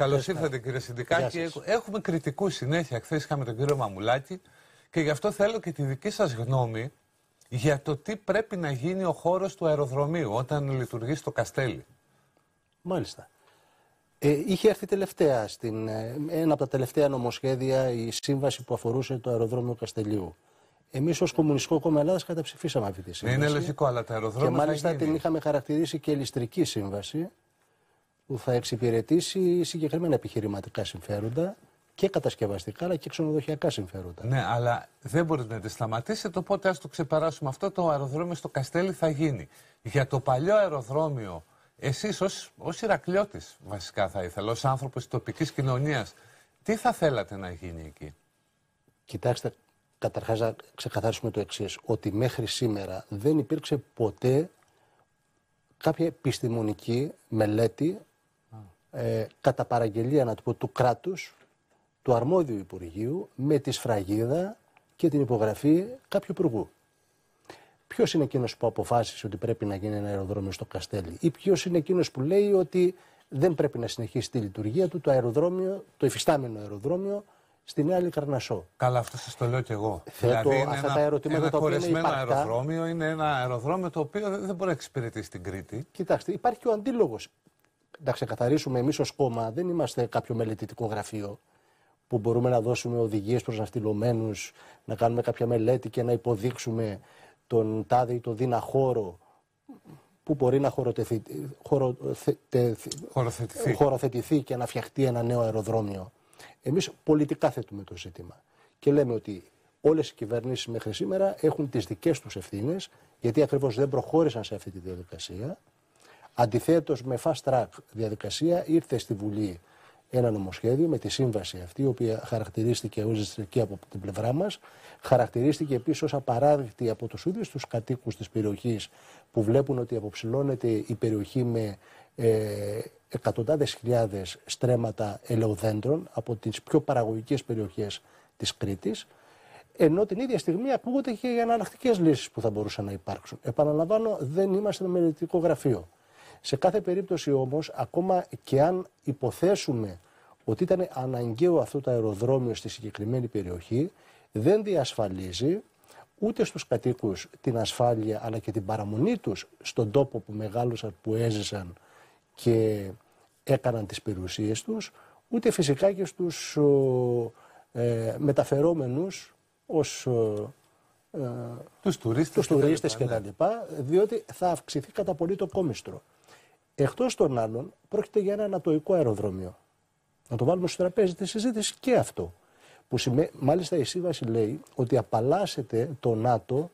Καλώ ήρθατε κύριε Συνδικάκη. Έχουμε κριτικού συνέχεια. Χθες είχαμε τον κύριο Μαμουλάκη και γι' αυτό θέλω και τη δική σας γνώμη για το τι πρέπει να γίνει ο χώρος του αεροδρομίου όταν λειτουργεί στο Καστέλι. Μάλιστα. Ε, είχε έρθει τελευταία στην, ε, ένα από τα τελευταία νομοσχέδια η σύμβαση που αφορούσε το αεροδρόμιο Καστελιού. Εμείς ως Κομμουνιστικό Κόμμα Ελλάδας καταψηφίσαμε αυτή τη σύμβαση. Ναι, είναι λογικό, αλλά τα αεροδρόμια. Και μάλιστα την είχαμε χαρακτηρίσει και ληστρική σύμβαση που θα εξυπηρετήσει συγκεκριμένα επιχειρηματικά συμφέροντα και κατασκευαστικά αλλά και ξενοδοχειακά συμφέροντα. Ναι, αλλά δεν μπορείτε να τη σταματήσετε. Οπότε ας το ξεπεράσουμε αυτό. Το αεροδρόμιο στο Καστέλι θα γίνει. Για το παλιό αεροδρόμιο, εσείς ως Ηρακλιώτη, βασικά θα ήθελα, ως άνθρωπος της τοπικής κοινωνίας, τι θα θέλατε να γίνει εκεί. Κοιτάξτε, καταρχάς να ξεκαθαρίσουμε το εξής. Ότι μέχρι σήμερα δεν υπήρξε ποτέ κάποια επιστημονική μελέτη ε, κατά παραγγελία να το του κράτους, του αρμόδιου Υπουργείου, με τη σφραγίδα και την υπογραφή κάποιου Υπουργού. Ποιος είναι εκείνος που αποφάσισε ότι πρέπει να γίνει ένα αεροδρόμιο στο Καστέλι, ή ποιος είναι εκείνος που λέει ότι δεν πρέπει να συνεχίσει τη λειτουργία του το αεροδρόμιο, το υφιστάμενο αεροδρόμιο στη Νέα Λικαρνασό. Καλά, αυτό σας το λέω και εγώ. Θέτω δηλαδή, αυτά ένα, τα ερωτήματα τα οποία είναι αεροδρόμιο είναι ένα αεροδρόμιο το οποίο δεν μπορεί να εξυπηρετήσει την Κρήτη. Κοιτάξτε, υπάρχει και ο αντίλογος να ξεκαθαρίσουμε εμείς ως κόμμα, δεν είμαστε κάποιο μελετητικό γραφείο που μπορούμε να δώσουμε οδηγίες προς ναυτιλωμένους, να κάνουμε κάποια μελέτη και να υποδείξουμε τον τάδε ή τον δίνα χώρο που μπορεί να χωροθετηθεί, χωροθετηθεί και να φτιαχτεί ένα νέο αεροδρόμιο. Εμείς πολιτικά θέτουμε το ζήτημα και λέμε ότι όλες οι κυβερνήσεις μέχρι σήμερα έχουν τις δικές τους ευθύνες γιατί ακριβώς δεν προχώρησαν σε αυτή τη διαδικασία Αντιθέτως, με fast track διαδικασία ήρθε στη Βουλή ένα νομοσχέδιο με τη σύμβαση αυτή, η οποία χαρακτηρίστηκε ως ζεστρική από την πλευρά μας. Χαρακτηρίστηκε επίσης ως απαράδεκτη από τους ίδιους τους κατοίκους της περιοχής που βλέπουν ότι αποψηλώνεται η περιοχή με ε, εκατοντάδες χιλιάδες στρέμματα ελαιοδέντρων από τις πιο παραγωγικές περιοχές της Κρήτης. Ενώ την ίδια στιγμή ακούγονται και οι αναλλακτικές λύσεις που θα μπορούσαν να υπάρξουν. Επαναλαμβάνω, δεν είμαστε με μελετικό γραφείο. Σε κάθε περίπτωση όμως, ακόμα και αν υποθέσουμε ότι ήταν αναγκαίο αυτό το αεροδρόμιο στη συγκεκριμένη περιοχή, δεν διασφαλίζει ούτε στους κατοίκους την ασφάλεια αλλά και την παραμονή τους στον τόπο που μεγάλωσαν, που έζησαν και έκαναν τις περιουσίες τους, ούτε φυσικά και στους ε, μεταφερόμενους ως ε, τους τουρίστες, τους ναι. διότι θα αυξηθεί κατά πολύ το κόμιστρο. Εκτός των άλλων, πρόκειται για ένα ανατοϊκό αεροδρόμιο. Να το βάλουμε στο τραπέζι της συζήτησης και αυτό. Που μάλιστα η σύμβαση λέει ότι απαλλάσσεται το ΝΑΤΟ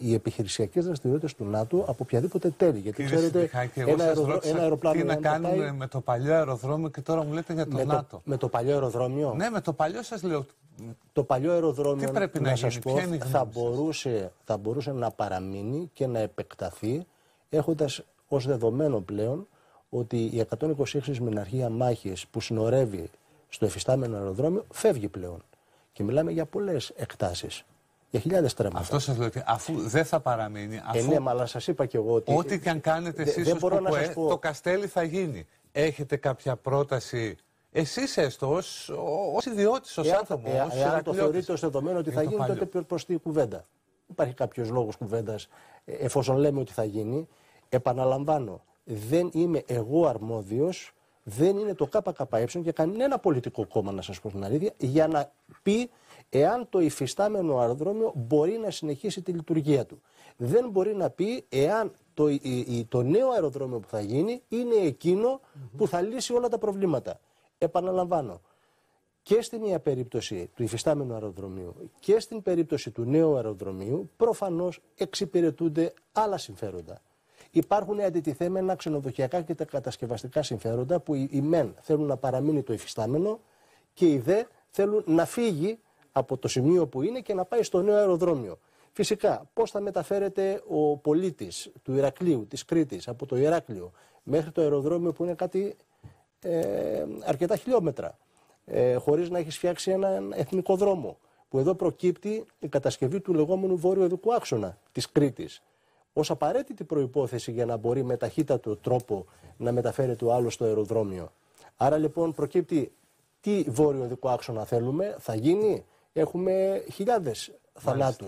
οι επιχειρησιακές δραστηριότητες του ΝΑΤΟ από οποιαδήποτε τέλη. Γιατί Κύριε ξέρετε, ένα, αεροδρο... ένα αεροπλάνο. Τι να κάνουμε με το παλιό αεροδρόμιο και τώρα μου λέτε για το ΝΑΤΟ. με το παλιό αεροδρόμιο. Ναι, με το παλιό σας λέω. Το παλιό αεροδρόμιο, Τι πρέπει να, να σας πω, θα μπορούσε, θα μπορούσε να παραμείνει και να επεκταθεί έχοντας ως δεδομένο πλέον ότι η 126 μηναρχία Μάχης που συνορεύει στο εφιστάμενο αεροδρόμιο φεύγει πλέον. Και μιλάμε για πολλές εκτάσεις. Για χιλιάδες τρέμματα Αυτό σας λέω. ότι Αφού δεν θα παραμείνει. Ε, αφού... Ε, ναι, μα αλλά σας είπα και εγώ ότι. Ό,τι και αν κάνετε εσεί δε, ω πω... το καστέλι θα γίνει. Έχετε κάποια πρόταση Εσείς έστω, ως ιδιώτης, ως ε, ε, άνθρωπος. Εάν, το θεωρείτε ως δεδομένο ότι θα γίνει, τότε προς τη κουβέντα. Υπάρχει κάποιος λόγος κουβέντας, εφόσον λέμε ότι θα γίνει. Επαναλαμβάνω, δεν είμαι εγώ αρμόδιος, δεν είναι το ΚΚΕ και κανένα πολιτικό κόμμα, να σας πω την αλήθεια, για να πει εάν το υφιστάμενο αεροδρόμιο μπορεί να συνεχίσει τη λειτουργία του. Δεν μπορεί να πει εάν το, το νέο αεροδρόμιο που θα γίνει είναι εκείνο που θα λύσει όλα τα προβλήματα. Επαναλαμβάνω, και στην μια περίπτωση του υφιστάμενου αεροδρομίου και στην περίπτωση του νέου αεροδρομίου προφανώς εξυπηρετούνται άλλα συμφέροντα υπάρχουν αντιτιθέμενα ξενοδοχειακά και τα κατασκευαστικά συμφέροντα που οι, μεν θέλουν να παραμείνει το υφιστάμενο και οι δε θέλουν να φύγει από το σημείο που είναι και να πάει στο νέο αεροδρόμιο. Φυσικά, πώς θα μεταφέρεται ο πολίτης του Ηρακλείου, της Κρήτης, από το Ηράκλειο μέχρι το αεροδρόμιο που είναι κάτι ε, αρκετά χιλιόμετρα, ε, χωρίς να έχεις φτιάξει έναν εθνικό δρόμο. Που εδώ προκύπτει η κατασκευή του λεγόμενου βόρειου οδικού άξονα της Κρήτης ως απαραίτητη προπόθεση για να μπορεί με ταχύτατο τρόπο να μεταφέρεται το άλλος στο αεροδρόμιο. Άρα λοιπόν προκύπτει τι βόρειο δικό άξονα θέλουμε, θα γίνει. Έχουμε χιλιάδες θανάτου.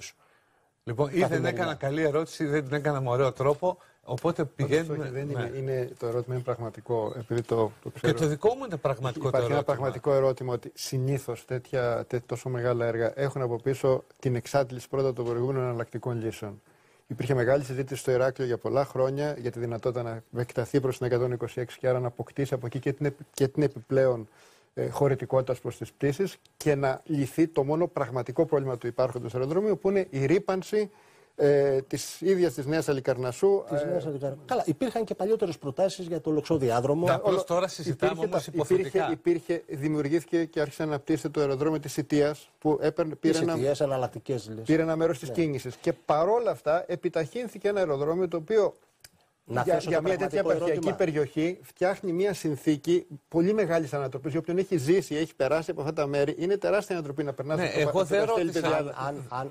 Λοιπόν, ή δεν έκανα καλή ερώτηση, ή δεν την έκανα με ωραίο τρόπο. Οπότε πηγαίνουμε. Όχι, δεν είναι, ναι. είναι, το ερώτημα είναι πραγματικό. Επειδή το, το ξέρω. Και το δικό μου είναι πραγματικό Υπάρχει το ερώτημα. ένα πραγματικό ερώτημα ότι συνήθως τέτοια, τέτοια τόσο μεγάλα έργα έχουν από πίσω την εξάντληση πρώτα των προηγούμενων εναλλακτικών λύσεων. Υπήρχε μεγάλη συζήτηση στο Ηράκλειο για πολλά χρόνια για τη δυνατότητα να εκταθεί προς την 126 και άρα να αποκτήσει από εκεί και την, την επιπλέον ε, χωρητικότητας προς τις πτήσεις και να λυθεί το μόνο πραγματικό πρόβλημα του υπάρχοντος αεροδρομίου που είναι η ρήπανση ε, της ίδιας της Νέας Αλικαρνασού. Της ε, Νέας Αλικαρνασού. Καλά, υπήρχαν και παλιότερες προτάσεις για το λοξοδιάδρομο. Απλώς τώρα συζητάμε όμω υποθετικά. Υπήρχε, δημιουργήθηκε και άρχισε να αναπτύσσεται το αεροδρόμιο της Ιτίας που πήρε, ένα, πήρε ένα μέρος της ναι. κίνησης. Και παρόλα αυτά επιταχύνθηκε ένα αεροδρόμιο το οποίο να για, για μια τέτοια επαρχιακή περιοχή φτιάχνει μια συνθήκη πολύ μεγάλης ανατροπής. Για όποιον έχει ζήσει, έχει περάσει από αυτά τα μέρη, είναι τεράστια ανατροπή να περνάς ναι, από αυτά τα μέρη.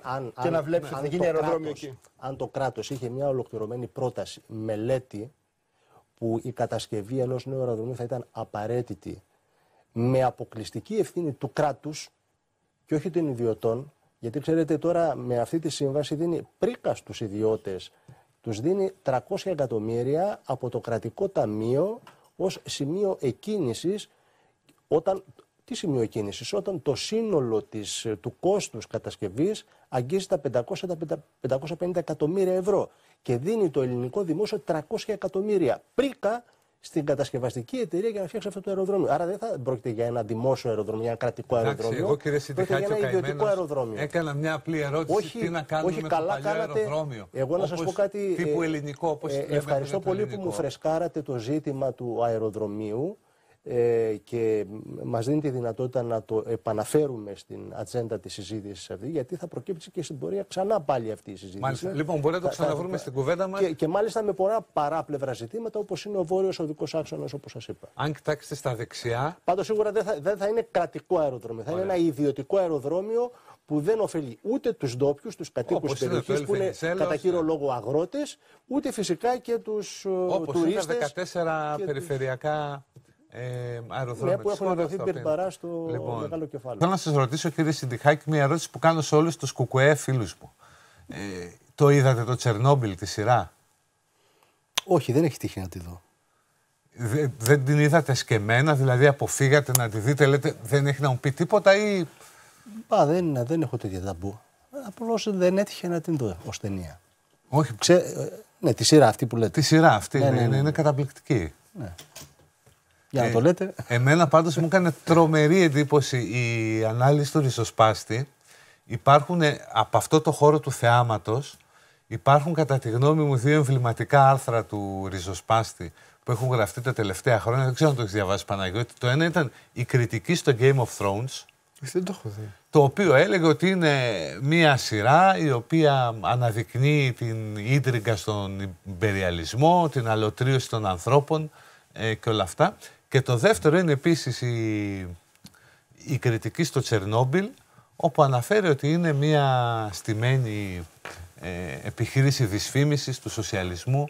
Αν, και να βλέπεις ότι γίνει αεροδρόμιο εκεί. Αν το κράτος είχε μια ολοκληρωμένη πρόταση, μελέτη που η κατασκευή ενός νέου αεροδρομίου θα ήταν απαραίτητη με αποκλειστική ευθύνη του κράτους και όχι των ιδιωτών, γιατί ξέρετε τώρα με αυτή τη σύμβαση δίνει πρίκα στους ιδιώτες τους δίνει 300 εκατομμύρια από το κρατικό ταμείο ως σημείο εκκίνησης όταν τι σημείο εκκίνησης, όταν το σύνολο της, του κόστους κατασκευής αγγίζει τα 500, 550 εκατομμύρια ευρώ και δίνει το ελληνικό δημόσιο 300 εκατομμύρια. Πρίκα στην κατασκευαστική εταιρεία για να φτιάξει αυτό το αεροδρόμιο. Άρα δεν θα πρόκειται για ένα δημόσιο αεροδρόμιο, για ένα κρατικό αεροδρόμιο. Εγώ κύριε για ένα ιδιωτικό αεροδρόμιο. Έκανα μια απλή ερώτηση. Όχι, τι να κάνουμε με καλά το παλιό κάνατε, αεροδρόμιο. Εγώ να σας πω κάτι. Τύπου ε, ελληνικό, όπως Ευχαριστώ πολύ που μου φρεσκάρατε το ζήτημα του αεροδρομίου. Ε, και μας δίνει τη δυνατότητα να το επαναφέρουμε στην ατζέντα της συζήτησης αυτή, γιατί θα προκύψει και στην πορεία ξανά πάλι αυτή η συζήτηση. Μάλιστα. Λοιπόν, μπορεί να το ξαναβρούμε στην κουβέντα μας. Και, και μάλιστα με πολλά παράπλευρα ζητήματα, όπως είναι ο βόρειος οδικός άξονας, όπως σας είπα. Αν κοιτάξετε στα δεξιά... Πάντως σίγουρα δεν θα, δεν θα είναι κρατικό αεροδρόμιο, θα είναι ένα ιδιωτικό αεροδρόμιο που δεν ωφελεί ούτε τους ντόπιους, τους κατοίκους τη περιοχής που είναι κατά κύριο λόγο αγρότες, ούτε φυσικά και τους τουρίστε. Όπω 14 περιφερειακά ε, αεροδρόμια. Ναι, που έχουν δοθεί στο λοιπόν, μεγάλο κεφάλαιο. Θέλω να σας ρωτήσω, κύριε Συντιχάκη, μια ερώτηση που κάνω σε όλους τους κουκουέ φίλους μου. Ε, το είδατε το Τσερνόμπιλ, τη σειρά. Όχι, δεν έχει τύχει να τη δω. δεν την είδατε σκεμμένα, δηλαδή αποφύγατε να τη δείτε, λέτε δεν έχει να μου πει τίποτα ή. Πα, δεν, δεν έχω τέτοια ταμπού. Απλώς δεν έτυχε να την δω ως ταινία. Όχι. Ξε... Ε, ναι, τη σειρά αυτή που λέτε. Τη σειρά αυτή ναι, ναι, ναι, ναι είναι καταπληκτική. Ναι. Για να το λέτε. Εμένα πάντως μου έκανε τρομερή εντύπωση η ανάλυση του ριζοσπάστη. Υπάρχουν ε, από αυτό το χώρο του θεάματος. Υπάρχουν κατά τη γνώμη μου δύο εμβληματικά άρθρα του ριζοσπάστη που έχουν γραφτεί τα τελευταία χρόνια. Δεν ξέρω αν το έχεις διαβάσει Παναγιώτη. Το ένα ήταν η κριτική στο Game of Thrones. Δεν το έχω δει. Το οποίο έλεγε ότι είναι μία σειρά η οποία αναδεικνύει την ίντριγκα στον υπεριαλισμό, την αλωτρίωση των ανθρώπων ε, και όλα αυτά. Και το δεύτερο είναι επίσης η, η κριτική στο Τσερνόμπιλ, όπου αναφέρει ότι είναι μια στημένη ε, επιχείρηση δυσφήμισης του σοσιαλισμού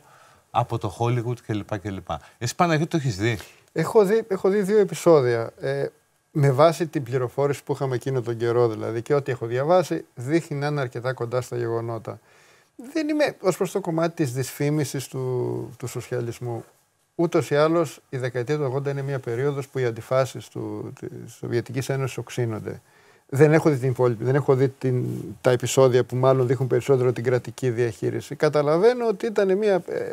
από το Χόλιγουτ κλπ. κλπ. Εσύ Παναγιώτη το έχεις δει. Έχω δει, έχω δει δύο επεισόδια. Ε, με βάση την πληροφόρηση που είχαμε εκείνο τον καιρό δηλαδή και ό,τι έχω διαβάσει δείχνει να είναι αρκετά κοντά στα γεγονότα. Δεν είμαι ως προς το κομμάτι της δυσφήμισης του, του σοσιαλισμού Ούτως ή άλλως, η δεκαετία του 80 είναι μια περίοδος που οι αντιφάσεις της Σοβιετικής Ένωσης οξύνονται. Δεν έχω δει, την υπόλοιπη, δεν έχω δει την, τα επεισόδια που μάλλον δείχνουν περισσότερο την κρατική διαχείριση. Καταλαβαίνω ότι ήταν μια. Ε, ε,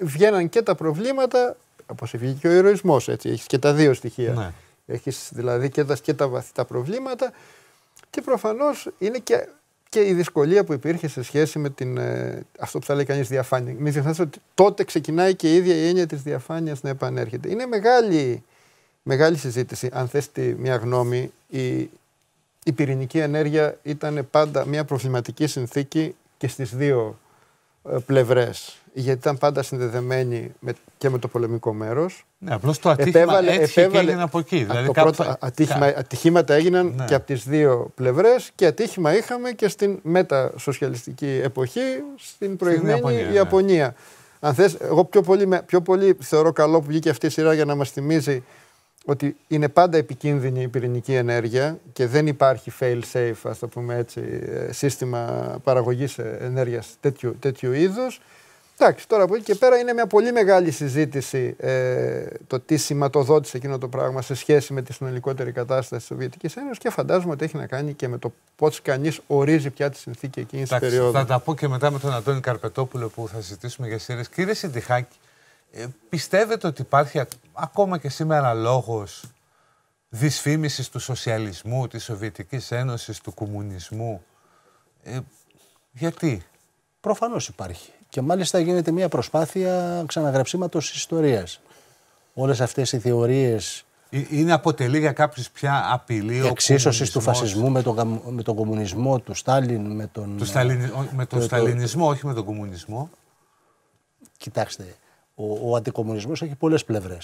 βγαίναν και τα προβλήματα, όπως βγήκε και ο ηρωισμός. Έχεις και τα δύο στοιχεία. Ναι. Έχεις δηλαδή και τα, και τα προβλήματα. Και προφανώς είναι και και η δυσκολία που υπήρχε σε σχέση με την, ε, αυτό που θα λέει κανείς διαφάνεια. Μην ξεχνάτε ότι τότε ξεκινάει και η ίδια η έννοια της διαφάνειας να επανέρχεται. Είναι μεγάλη, μεγάλη συζήτηση. Αν θες τη, μια γνώμη, η, η πυρηνική ενέργεια ήταν πάντα μια προβληματική συνθήκη και στις δύο ε, πλευρές. Γιατί ήταν πάντα συνδεδεμένη με, και με το πολεμικό μέρος. Ναι, απλώς το ατύχημα και έγινε από εκεί. Δηλαδή ατυχήματα έγιναν ναι. και από τις δύο πλευρές και ατύχημα είχαμε και στην μετασοσιαλιστική εποχή, στην προηγούμενη Ιαπωνία. Ναι. Ιαπωνία. Αν θες, εγώ πιο πολύ, πιο πολύ θεωρώ καλό που βγήκε αυτή η σειρά για να μας θυμίζει ότι είναι πάντα επικίνδυνη η πυρηνική ενέργεια και δεν υπάρχει fail-safe, ας το πούμε έτσι, ε, σύστημα παραγωγής ε, ενέργειας τέτοιου, τέτοιου είδους. Εντάξει, τώρα από εκεί και πέρα είναι μια πολύ μεγάλη συζήτηση ε, το τι σηματοδότησε εκείνο το πράγμα σε σχέση με τη συνολικότερη κατάσταση της Σοβιετικής Ένωσης και φαντάζομαι ότι έχει να κάνει και με το πώς κανείς ορίζει πια τη συνθήκη εκείνης της περίοδο. Θα τα πω και μετά με τον Αντώνη Καρπετόπουλο που θα συζητήσουμε για σειρές. Κύριε Συντιχάκη, ε, πιστεύετε ότι υπάρχει ακόμα και σήμερα λόγος δυσφήμισης του σοσιαλισμού, της Σοβιετικής Ένωσης, του κομμουνισμού. Ε, γιατί? Προφανώς υπάρχει. Και μάλιστα γίνεται μια προσπάθεια ξαναγραψίματος ιστορίας. Όλες αυτές οι θεωρίες... Ε, είναι αποτελεί για κάποιους πια απειλή η εξίσωσης του φασισμού με τον, με κομμουνισμό, του Στάλιν, με τον... Του Σταλινισμό, όχι με τον κομμουνισμό. Κοιτάξτε, ο, ο έχει πολλές πλευρές.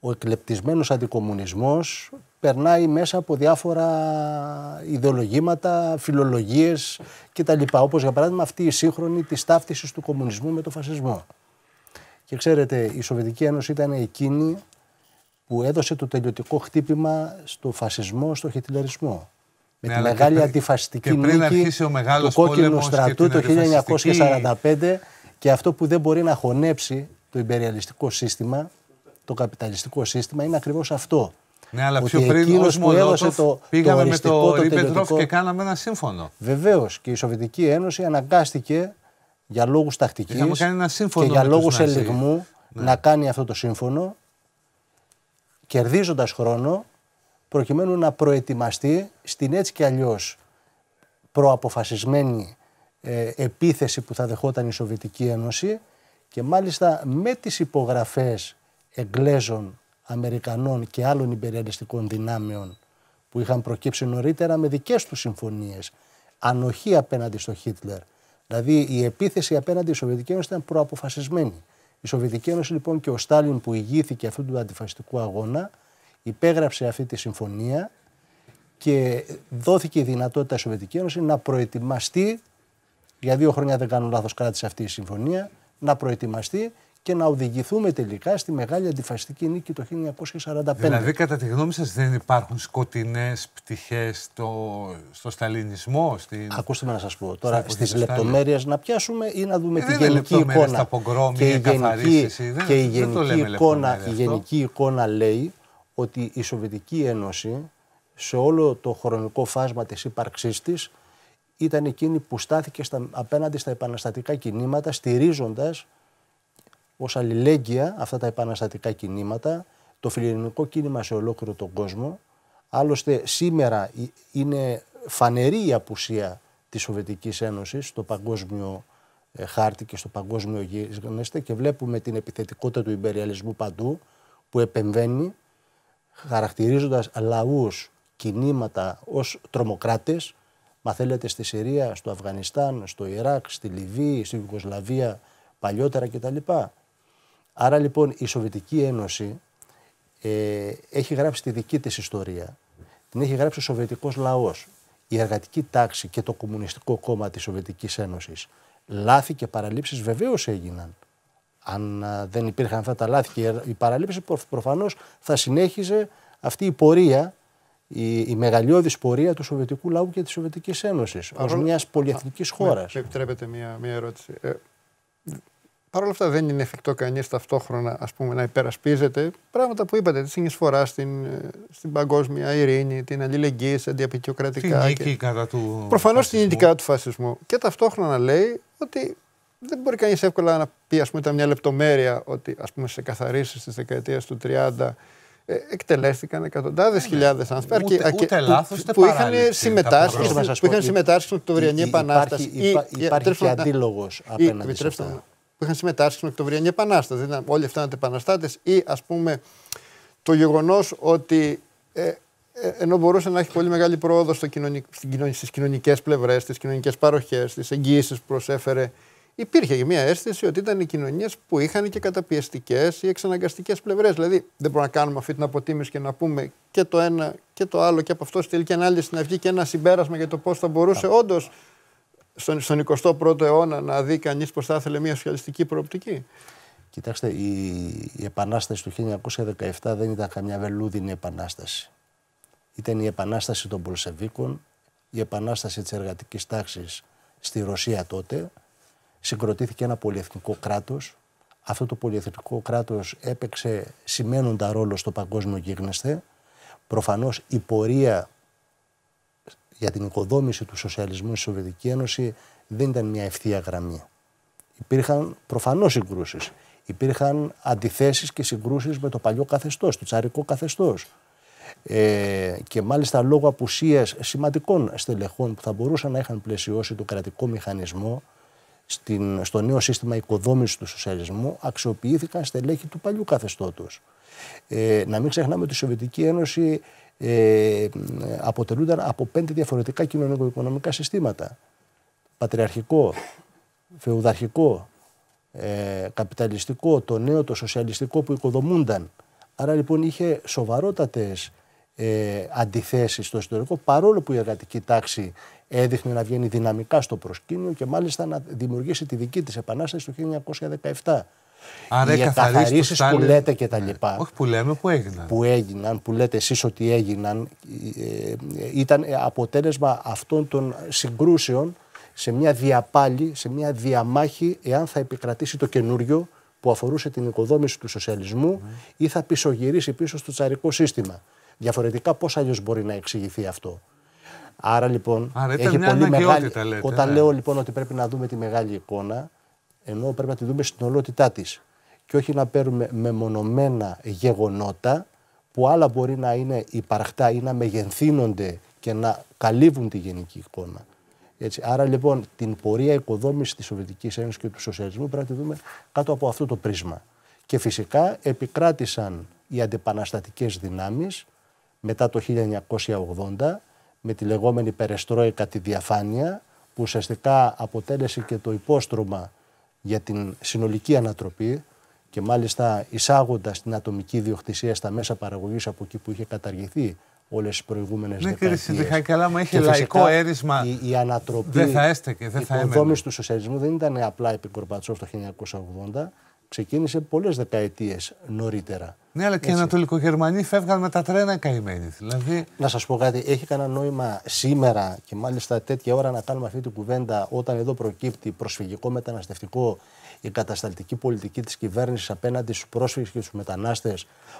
Ο εκλεπτισμένος αντικομουνισμός περνάει μέσα από διάφορα ιδεολογήματα, φιλολογίες κτλ. Όπως για παράδειγμα αυτή η σύγχρονη της ταύτισης του κομμουνισμού με τον φασισμό. Και ξέρετε, η Σοβιετική Ένωση ήταν εκείνη που έδωσε το τελειωτικό χτύπημα στο φασισμό, στο χιτλερισμό. Με ναι, τη μεγάλη και αντιφασιστική και νίκη ο του κόκκινου στρατού το 1945 και αυτό που δεν μπορεί να χωνέψει το υπεριαλιστικό σύστημα, το καπιταλιστικό σύστημα είναι ακριβώς αυτό. Ναι, αλλά πιο πριν ως Μολότοφ το, πήγαμε το με το, Ριμπεντρόφ και κάναμε ένα σύμφωνο. Βεβαίως και η Σοβιετική Ένωση αναγκάστηκε για λόγους τακτικής και για λόγους ελιγμού ναι. να κάνει αυτό το σύμφωνο κερδίζοντας χρόνο προκειμένου να προετοιμαστεί στην έτσι και αλλιώς προαποφασισμένη ε, επίθεση που θα δεχόταν η Σοβιετική Ένωση και μάλιστα με τις υπογραφές Εγγλέζων, Αμερικανών και άλλων υπεριαλιστικών δυνάμεων που είχαν προκύψει νωρίτερα με δικές τους συμφωνίες. Ανοχή απέναντι στο Χίτλερ. Δηλαδή η επίθεση απέναντι στη Σοβιετική Ένωση ήταν προαποφασισμένη. Η Σοβιετική Ένωση λοιπόν και ο Στάλιν που ηγήθηκε αυτού του αντιφασιστικού αγώνα υπέγραψε αυτή τη συμφωνία και δόθηκε η δυνατότητα η Σοβιετική Ένωση να προετοιμαστεί για δύο χρόνια δεν κάνω λάθος κράτησε αυτή η συμφωνία να προετοιμαστεί και να οδηγηθούμε τελικά στη μεγάλη αντιφασιστική νίκη το 1945. Δηλαδή, κατά τη γνώμη σας, δεν υπάρχουν σκοτεινές πτυχές στο, στο σταλινισμό. στη Ακούστε με να σας πω. Τώρα, στις λεπτομέρειες να πιάσουμε ή να δούμε ε, τη γενική εικόνα. και η γενική, και η γενική, εικόνα, η γενική εικόνα λέει ότι η Σοβιετική Ένωση σε όλο το χρονικό φάσμα της ύπαρξής της ήταν εκείνη που στάθηκε στα, απέναντι στα επαναστατικά κινήματα, στηρίζοντας ως αλληλέγγυα αυτά τα επαναστατικά κινήματα, το φιλελληνικό κίνημα σε ολόκληρο τον κόσμο. Άλλωστε σήμερα είναι φανερή η απουσία της Σοβιετικής Ένωσης στο παγκόσμιο ε, χάρτη και στο παγκόσμιο γίγνεσθε και βλέπουμε την επιθετικότητα του υπεριαλισμού παντού που επεμβαίνει χαρακτηρίζοντας λαούς, κινήματα ως τρομοκράτες Μα θέλετε στη Συρία, στο Αφγανιστάν, στο Ιράκ, στη Λιβύη, στη Ιουγκοσλαβία παλιότερα κτλ. Άρα λοιπόν η Σοβιετική Ένωση ε, έχει γράψει τη δική της ιστορία. Την έχει γράψει ο Σοβιετικός λαός. Η εργατική τάξη και το Κομμουνιστικό Κόμμα της Σοβιετικής Ένωσης. Λάθη και παραλήψεις βεβαίως έγιναν. Αν ε, δεν υπήρχαν αυτά τα λάθη και οι παραλήψεις προφανώς θα συνέχιζε αυτή η πορεία η, η μεγαλειώδη πορεία του Σοβιετικού λαού και της Σοβιετικής Ένωσης, ως μιας πολυεθνικής χώρα. Ναι, χώρας. επιτρέπετε μια, μια ερώτηση. Ε, Παρ' όλα αυτά δεν είναι εφικτό κανείς ταυτόχρονα ας πούμε, να υπερασπίζεται πράγματα που είπατε, τη συνεισφορά στην, ε, στην παγκόσμια ειρήνη, την αλληλεγγύη σε αντιαπικιοκρατικά. Την και... κατά του Προφανώς την ειδικά κατά του φασισμού. Και ταυτόχρονα λέει ότι δεν μπορεί κανείς εύκολα να πει, ας πούμε, ήταν μια λεπτομέρεια ότι ας πούμε, σε καθαρίσει τη δεκαετία του 30 ε, εκτελέστηκαν εκατοντάδες ε, χιλιάδες άνθρωποι και, που, είχαν συμμετάσχει, που είχαν συμμετάσχει στην Οκτωβριανή Επανάσταση. Υπάρχει αντίλογο απέναντι Που είχαν συμμετάσχει στην Οκτωβριανή Επανάσταση. Όλοι όλοι ήταν επαναστάτες ή ας πούμε το γεγονός ότι ε, ενώ μπορούσε να έχει πολύ μεγάλη πρόοδο στι κοινωνικές πλευρές, στις κοινωνικές παροχές, στις εγγύησει που προσέφερε υπήρχε και μια αίσθηση ότι ήταν οι κοινωνίες που είχαν και καταπιεστικές ή εξαναγκαστικές πλευρές. Δηλαδή, δεν μπορούμε να κάνουμε αυτή την αποτίμηση και να πούμε και το ένα και το άλλο και από αυτό στείλει και ανάλυση να βγει και ένα συμπέρασμα για το πώς θα μπορούσε όντως στον, 21ο αιώνα να δει κανείς πώ θα ήθελε μια σοσιαλιστική προοπτική. Κοιτάξτε, η, η επανάσταση του 1917 δεν ήταν καμιά βελούδινη επανάσταση. Ήταν η επανάσταση των Πολσεβίκων, η επανάσταση της εργατικής τάξης στη Ρωσία τότε, συγκροτήθηκε ένα πολυεθνικό κράτος. Αυτό το πολυεθνικό κράτος έπαιξε σημαίνοντα ρόλο στο παγκόσμιο γίγνεσθε. Προφανώς η πορεία για την οικοδόμηση του σοσιαλισμού στη Σοβιετική Ένωση δεν ήταν μια ευθεία γραμμή. Υπήρχαν προφανώς συγκρούσεις. Υπήρχαν αντιθέσεις και συγκρούσεις με το παλιό καθεστώς, το τσαρικό καθεστώς. Ε, και μάλιστα λόγω απουσίας σημαντικών στελεχών που θα μπορούσαν να είχαν πλαισιώσει το κρατικό μηχανισμό, στο νέο σύστημα οικοδόμησης του σοσιαλισμού αξιοποιήθηκαν στελέχη του παλιού καθεστώτος. Ε, να μην ξεχνάμε ότι η Σοβιετική Ένωση ε, αποτελούνταν από πέντε διαφορετικά κοινωνικο-οικονομικά συστήματα. Πατριαρχικό, φεουδαρχικό, ε, καπιταλιστικό, το νέο, το σοσιαλιστικό που οικοδομούνταν. Άρα λοιπόν είχε σοβαρότατες ε, αντιθέσεις στο ιστορικό παρόλο που η εργατική τάξη έδειχνε να βγαίνει δυναμικά στο προσκήνιο και μάλιστα να δημιουργήσει τη δική της επανάσταση το 1917. Άρα οι εκαθαρίσεις που στάλι... λέτε και τα λοιπά. Ε, όχι που λέμε, που έγιναν. Που έγιναν, που λέτε εσείς ότι έγιναν, ε, ε, ήταν αποτέλεσμα αυτών των συγκρούσεων σε μια διαπάλη, σε μια διαμάχη εάν θα επικρατήσει το καινούριο που αφορούσε την οικοδόμηση του σοσιαλισμού ή θα πισωγυρίσει πίσω στο τσαρικό σύστημα. Διαφορετικά πώς αλλιώς μπορεί να εξηγηθεί αυτό. Άρα λοιπόν. Άρα, έχει μια πολύ μεγάλη... λέτε, Όταν ε. λέω λοιπόν ότι πρέπει να δούμε τη μεγάλη εικόνα, ενώ πρέπει να τη δούμε στην ολότητά της. Και όχι να παίρνουμε μεμονωμένα γεγονότα που άλλα μπορεί να είναι υπαρχτά ή να μεγενθύνονται και να καλύβουν τη γενική εικόνα. Έτσι. Άρα λοιπόν την πορεία οικοδόμησης της Σοβιετικής Ένωσης και του σοσιαλισμού πρέπει να τη δούμε κάτω από αυτό το πρίσμα. Και φυσικά επικράτησαν οι αντεπαναστατικέ δυνάμεις μετά το 1980 με τη λεγόμενη περεστρόικα τη διαφάνεια, που ουσιαστικά αποτέλεσε και το υπόστρωμα για την συνολική ανατροπή και μάλιστα εισάγοντας την ατομική ιδιοκτησία στα μέσα παραγωγής από εκεί που είχε καταργηθεί όλες τις προηγούμενες ναι, δεκαετίε. Ναι, καλά, μα είχε λαϊκό έρισμα. Η, ανατροπή. Δεν θα έστεκε, δεν θα έμενε. Η του σοσιαλισμού δεν ήταν απλά επί Κορμπατσόφ το 1980 ξεκίνησε πολλές δεκαετίες νωρίτερα. Ναι, αλλά και οι Ανατολικογερμανοί φεύγαν με τα τρένα καημένοι. Δηλαδή... Να σας πω κάτι, έχει κανένα νόημα σήμερα και μάλιστα τέτοια ώρα να κάνουμε αυτή την κουβέντα όταν εδώ προκύπτει προσφυγικό μεταναστευτικό η κατασταλτική πολιτική της κυβέρνησης απέναντι στους πρόσφυγες και του μετανάστε,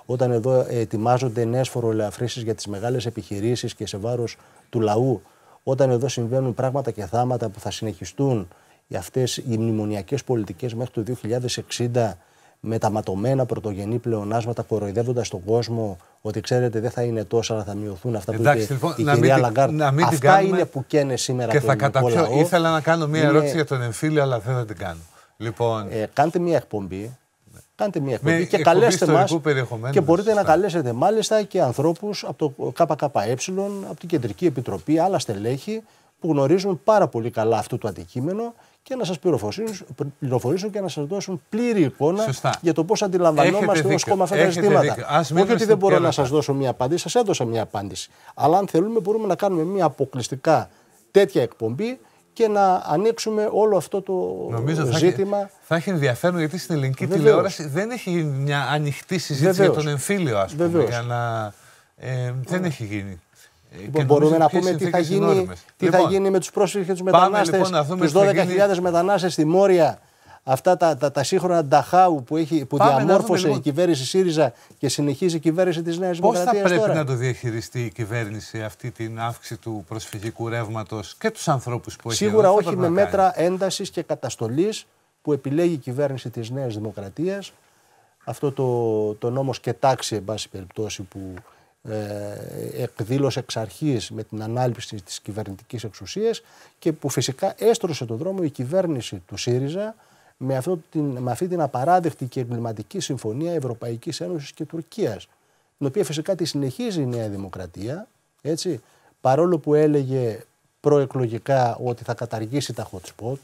όταν εδώ ετοιμάζονται νέες φορολεαφρήσει για τις μεγάλες επιχειρήσεις και σε βάρος του λαού, όταν εδώ συμβαίνουν πράγματα και θάματα που θα συνεχιστούν για αυτές οι μνημονιακές πολιτικές μέχρι το 2060 με τα ματωμένα πρωτογενή πλεονάσματα κοροϊδεύοντας τον κόσμο ότι ξέρετε δεν θα είναι τόσα να θα μειωθούν αυτά που είπε λοιπόν, η να κυρία Λαγκάρτ. Αυτά είναι που καίνε σήμερα και το θα καταπιώ. Λαό. Ήθελα να κάνω μια ερώτηση για τον εμφύλιο αλλά δεν θα την κάνω. Λοιπόν... Ε, κάντε μια εκπομπή Κάντε μια εκπομπή και καλέστε μας. Και μπορείτε να καλέσετε μάλιστα και ανθρώπους από το ΚΚΕ, από την Κεντρική Επιτροπή, άλλα στελέχη που γνωρίζουν πάρα πολύ καλά αυτό το αντικείμενο και να σας πληροφορήσουν και να σας δώσουν πλήρη εικόνα για το πώς αντιλαμβανόμαστε ω κόμμα αυτά τα ζητήματα. Όχι ότι δεν μπορώ να σας δώσω μια απάντηση, σας έδωσα μια απάντηση. Αλλά αν θέλουμε, μπορούμε να κάνουμε μια αποκλειστικά τέτοια εκπομπή και να ανοίξουμε όλο αυτό το Νομίζω ζήτημα. Θα έχει, θα έχει ενδιαφέρον γιατί στην ελληνική Βεβαίως. τηλεόραση δεν έχει γίνει μια ανοιχτή συζήτηση για τον εμφύλιο, ας πούμε. Για να, ε, δεν έχει γίνει. Ε, λοιπόν, μπορούμε να πούμε τι θα γίνει, τι θα λοιπόν, γίνει με τους πρόσφυγες και του λοιπόν μετανάστε. του 12.000 μετανάστες στη Μόρια, αυτά τα, τα, τα σύγχρονα νταχάου που, έχει, που διαμόρφωσε δούμε, λοιπόν η κυβέρνηση ΣΥΡΙΖΑ και συνεχίζει η κυβέρνηση της Νέας Δημοκρατία. Πώς θα πρέπει να το διαχειριστεί η κυβέρνηση αυτή την αύξηση του προσφυγικού ρεύματος και τους ανθρώπους που έχει Σίγουρα όχι με μέτρα έντασης και καταστολής που επιλέγει η κυβέρνηση της Νέας Δημοκρατίας. Αυτό το, το νόμος και τάξη, εν περιπτώσει, που ε, εκδήλωσε εξ αρχής με την ανάληψη της κυβερνητικής εξουσίας και που φυσικά έστρωσε τον δρόμο η κυβέρνηση του ΣΥΡΙΖΑ με, αυτό την, αυτή την απαράδεκτη και εγκληματική συμφωνία Ευρωπαϊκής Ένωσης και Τουρκίας, την οποία φυσικά τη συνεχίζει η Νέα Δημοκρατία έτσι, παρόλο που έλεγε προεκλογικά ότι θα καταργήσει τα hot spot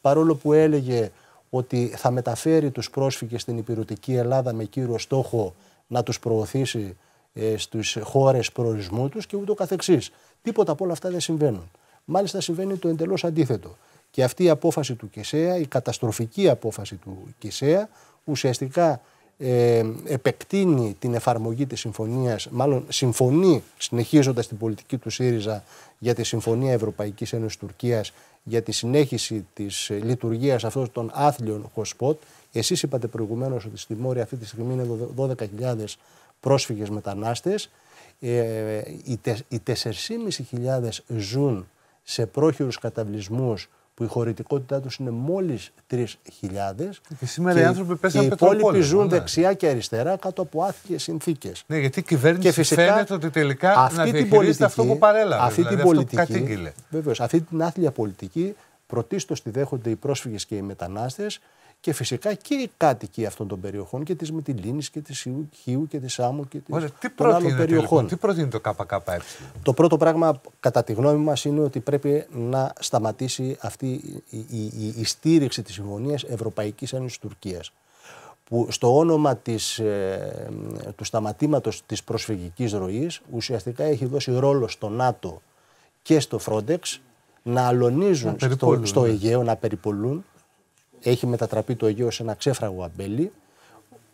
παρόλο που έλεγε ότι θα μεταφέρει τους πρόσφυγες στην υπηρετική Ελλάδα με κύριο στόχο να τους προωθήσει ε, στις χώρες προορισμού τους και ούτω καθεξής. Τίποτα από όλα αυτά δεν συμβαίνουν. Μάλιστα συμβαίνει το εντελώς αντίθετο. Και αυτή η απόφαση του ΚΕΣΕΑ, η καταστροφική απόφαση του ΚΕΣΕΑ, ουσιαστικά ε, επεκτείνει την εφαρμογή της συμφωνίας, μάλλον συμφωνεί συνεχίζοντας την πολιτική του ΣΥΡΙΖΑ για τη Συμφωνία Ευρωπαϊκής Ένωσης Τουρκίας για τη συνέχιση της λειτουργίας αυτών των άθλιων hotspot. Εσείς είπατε προηγουμένως ότι στη Μόρια αυτή τη στιγμή είναι 12.000 πρόσφυγες μετανάστες. Ε, οι, 4.500 ζουν σε πρόχειρους καταβλισμούς που η χωρητικότητά τους είναι μόλις 3.000 και σήμερα και, οι άνθρωποι και οι υπόλοιποι ναι. ζουν ναι. δεξιά και αριστερά κάτω από άθλιες συνθήκες. Ναι, γιατί η κυβέρνηση και φυσικά, φαίνεται ότι τελικά αυτή να διαχειρίζεται πολιτική, αυτό που παρέλαβε, αυτή δηλαδή, την πολιτική, αυτό που κατήγγειλε. Βέβαιως, αυτή την άθλια πολιτική πρωτίστως τη δέχονται οι πρόσφυγες και οι μετανάστες και φυσικά και οι κάτοικοι αυτών των περιοχών και της Μητυλίνη και της Χίου και της Άμμου και της, Ωραία, τι των άλλων λοιπόν, περιοχών. τι προτείνει το ΚΚΕ. Το πρώτο πράγμα, κατά τη γνώμη μας, είναι ότι πρέπει να σταματήσει αυτή η, η, η, η στήριξη της συμφωνίας Ευρωπαϊκής Ένωσης Τουρκίας. Που στο όνομα της, ε, του σταματήματος της προσφυγικής ροής ουσιαστικά έχει δώσει ρόλο στο ΝΑΤΟ και στο Frontex να αλωνίζουν στο, στο ναι. Αιγαίο, να περιπολούν έχει μετατραπεί το Αιγαίο σε ένα ξέφραγο αμπέλι.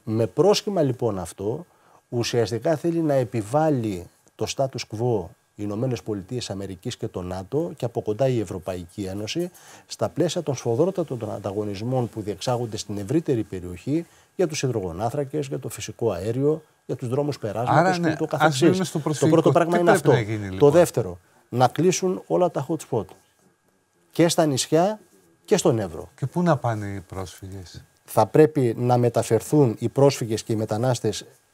Με πρόσχημα λοιπόν αυτό, ουσιαστικά θέλει να επιβάλλει το status quo οι Ηνωμένες Πολιτείες Αμερικής και το ΝΑΤΟ και από κοντά η Ευρωπαϊκή Ένωση στα πλαίσια των σφοδρότατων των ανταγωνισμών που διεξάγονται στην ευρύτερη περιοχή για τους υδρογονάθρακε, για το φυσικό αέριο, για τους δρόμους περάσματος και ναι, το καθεξή. Το πρώτο πράγμα είναι αυτό. Το λοιπόν? δεύτερο, να κλείσουν όλα τα hot spot και στα νησιά και στον Εύρο. Και πού να πάνε οι πρόσφυγες. Θα πρέπει να μεταφερθούν οι πρόσφυγες και οι μετανάστες